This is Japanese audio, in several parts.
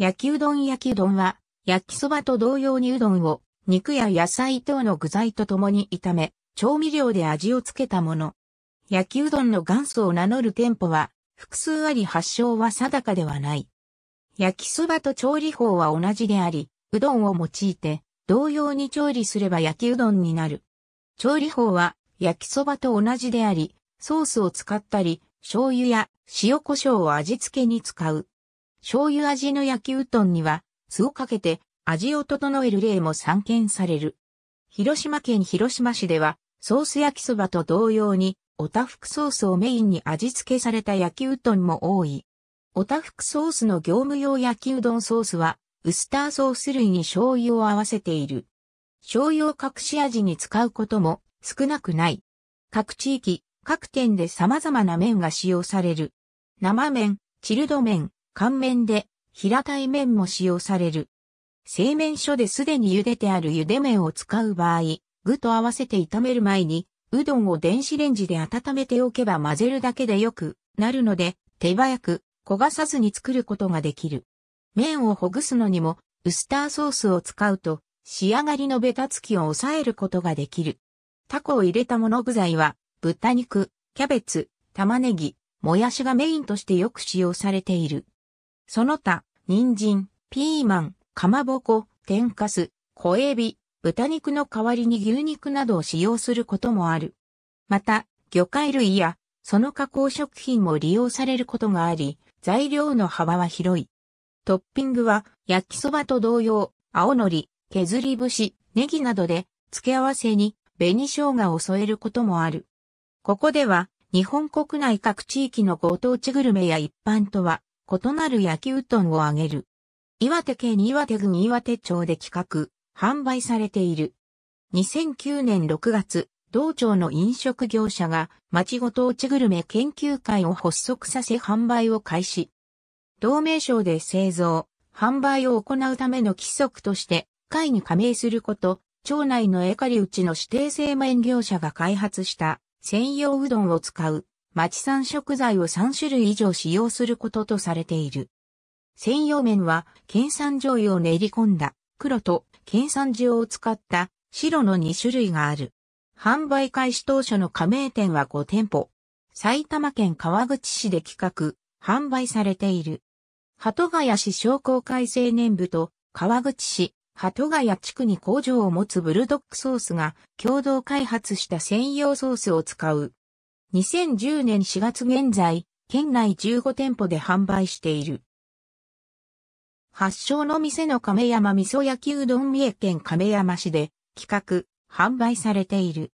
焼きうどん焼きうどんは、焼きそばと同様にうどんを、肉や野菜等の具材と共に炒め、調味料で味をつけたもの。焼きうどんの元祖を名乗る店舗は、複数あり発祥は定かではない。焼きそばと調理法は同じであり、うどんを用いて、同様に調理すれば焼きうどんになる。調理法は、焼きそばと同じであり、ソースを使ったり、醤油や塩胡椒を味付けに使う。醤油味の焼きうどんには、酢をかけて味を整える例も散見される。広島県広島市では、ソース焼きそばと同様に、おたふくソースをメインに味付けされた焼きうどんも多い。おたふくソースの業務用焼きうどんソースは、ウスターソース類に醤油を合わせている。醤油を隠し味に使うことも少なくない。各地域、各店で様々な麺が使用される。生麺、チルド麺、乾麺で平たい麺も使用される。製麺所ですでに茹でてある茹で麺を使う場合、具と合わせて炒める前に、うどんを電子レンジで温めておけば混ぜるだけでよくなるので、手早く焦がさずに作ることができる。麺をほぐすのにも、ウスターソースを使うと、仕上がりのベタつきを抑えることができる。タコを入れたもの具材は、豚肉、キャベツ、玉ねぎ、もやしがメインとしてよく使用されている。その他、人参、ピーマン、かまぼこ、天かす、小エビ、豚肉の代わりに牛肉などを使用することもある。また、魚介類や、その加工食品も利用されることがあり、材料の幅は広い。トッピングは、焼きそばと同様、青のり、削り節、ネギなどで、付け合わせに、紅生姜を添えることもある。ここでは、日本国内各地域のご当地グルメや一般とは、異なる焼きうどんをあげる。岩手県岩手郡岩手町で企画、販売されている。2009年6月、道庁の飲食業者が町ご当地グルメ研究会を発足させ販売を開始。同名称で製造、販売を行うための規則として、会に加盟すること、町内のエカリうちの指定製麺業者が開発した専用うどんを使う。町産食材を3種類以上使用することとされている。専用麺は、県産醤油を練り込んだ黒と県産塩を使った白の2種類がある。販売開始当初の加盟店は5店舗。埼玉県川口市で企画、販売されている。鳩ヶ谷市商工会青年部と川口市鳩ヶ谷地区に工場を持つブルドックソースが共同開発した専用ソースを使う2010年4月現在、県内15店舗で販売している。発祥の店の亀山味噌焼きうどん三重県亀山市で企画、販売されている。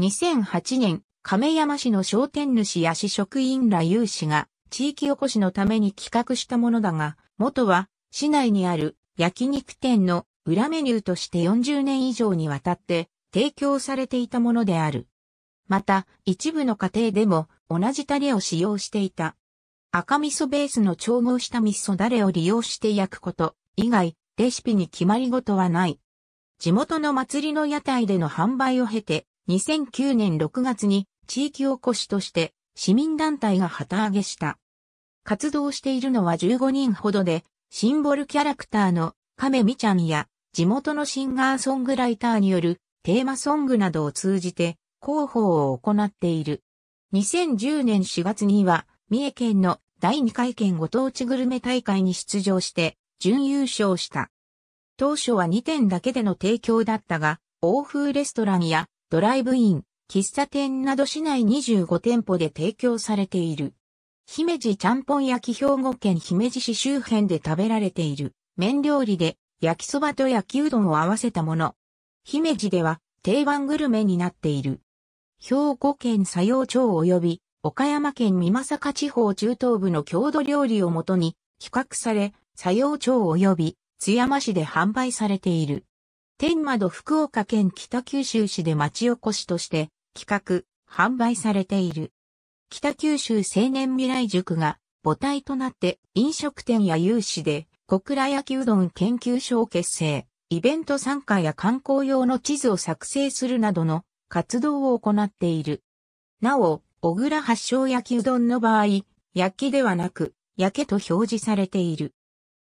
2008年、亀山市の商店主や市職員ら有志が地域おこしのために企画したものだが、元は市内にある焼肉店の裏メニューとして40年以上にわたって提供されていたものである。また、一部の家庭でも同じタレを使用していた。赤味噌ベースの調合した味噌ダレを利用して焼くこと以外、レシピに決まりごとはない。地元の祭りの屋台での販売を経て、2009年6月に地域おこしとして市民団体が旗揚げした。活動しているのは15人ほどで、シンボルキャラクターの亀美ちゃんや地元のシンガーソングライターによるテーマソングなどを通じて広報を行っている。2010年4月には、三重県の第2回県ご当地グルメ大会に出場して、準優勝した。当初は2店だけでの提供だったが、欧風レストランやドライブイン、喫茶店など市内25店舗で提供されている。姫路ちゃんぽん焼き兵庫県姫路市周辺で食べられている麺料理で焼きそばと焼きうどんを合わせたもの。姫路では定番グルメになっている。兵庫県佐用町及び岡山県三正作地方中東部の郷土料理をもとに企画され、佐用町及び津山市で販売されている。天窓福岡県北九州市で町おこしとして企画、販売されている。北九州青年未来塾が母体となって飲食店や有志で小倉焼うどん研究所を結成、イベント参加や観光用の地図を作成するなどの活動を行っている。なお、小倉発祥焼きうどんの場合、焼きではなく、焼けと表示されている。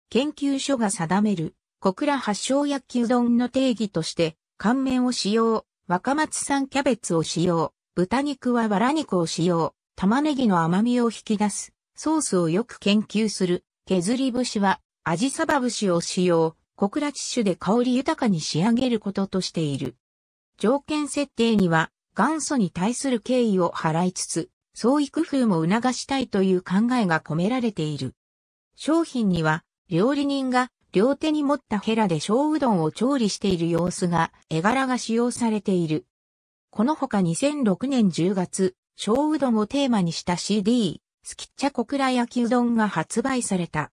研究所が定める、小倉発祥焼きうどんの定義として、乾麺を使用、若松産キャベツを使用、豚肉はバラ肉を使用、玉ねぎの甘みを引き出す、ソースをよく研究する、削り節は、味サバ節を使用、小倉地種で香り豊かに仕上げることとしている。条件設定には元祖に対する敬意を払いつつ、創意工夫も促したいという考えが込められている。商品には料理人が両手に持ったヘラで小うどんを調理している様子が絵柄が使用されている。このほか2006年10月、小うどんをテーマにした CD、スキッチャ小倉焼きうどんが発売された。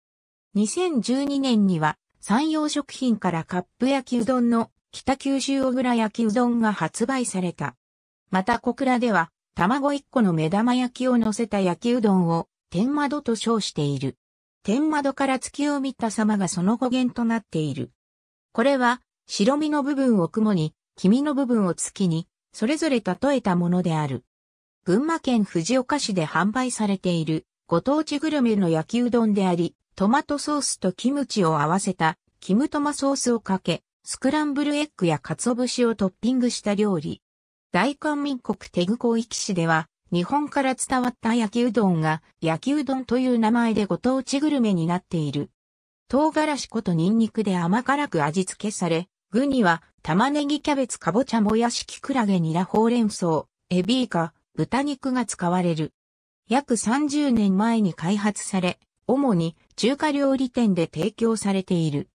2012年には、産業食品からカップ焼きうどんの北九州小倉焼きうどんが発売された。また小倉では、卵1個の目玉焼きを乗せた焼きうどんを、天窓と称している。天窓から月を見た様がその語源となっている。これは、白身の部分を雲に、黄身の部分を月に、それぞれ例えたものである。群馬県藤岡市で販売されている、ご当地グルメの焼きうどんであり、トマトソースとキムチを合わせた、キムトマソースをかけ、スクランブルエッグや鰹節をトッピングした料理。大韓民国テグ広域市では、日本から伝わった焼きうどんが、焼きうどんという名前でご当地グルメになっている。唐辛子粉とニンニクで甘辛く味付けされ、具には玉ねぎキャベツかぼちゃもやしきくらげにらほうれん草、エビイカ、豚肉が使われる。約30年前に開発され、主に中華料理店で提供されている。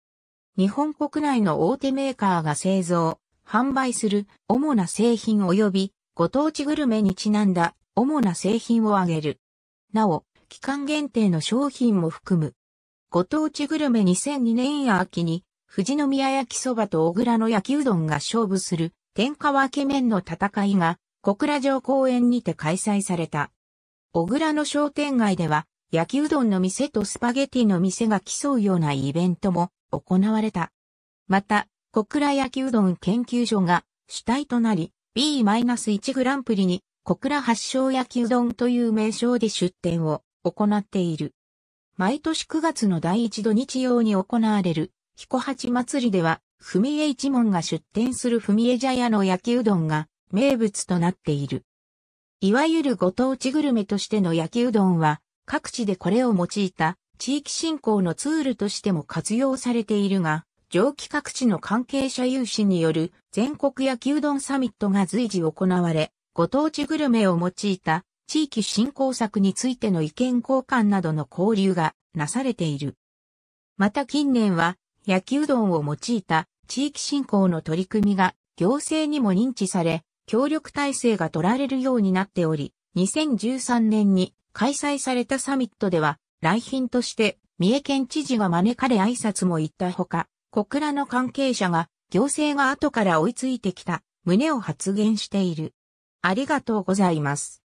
日本国内の大手メーカーが製造、販売する主な製品及びご当地グルメにちなんだ主な製品を挙げる。なお、期間限定の商品も含む。ご当地グルメ2002年秋に、富士宮焼きそばと小倉の焼きうどんが勝負する天下分け麺の戦いが小倉城公園にて開催された。小倉の商店街では焼きうどんの店とスパゲティの店が競うようなイベントも行われた。また、小倉焼きうどん研究所が主体となり、B-1 グランプリに小倉発祥焼きうどんという名称で出展を行っている。毎年9月の第一土日曜に行われる、彦八祭りでは、み江一門が出店するみ江茶屋の焼きうどんが名物となっている。いわゆるご当地グルメとしての焼きうどんは、各地でこれを用いた地域振興のツールとしても活用されているが、上記各地の関係者有志による全国野球丼サミットが随時行われ、ご当地グルメを用いた地域振興策についての意見交換などの交流がなされている。また近年は野球丼を用いた地域振興の取り組みが行政にも認知され、協力体制が取られるようになっており、2013年に開催されたサミットでは来賓として、三重県知事が招かれ挨拶も行ったほか、小倉の関係者が、行政が後から追いついてきた、旨を発言している。ありがとうございます。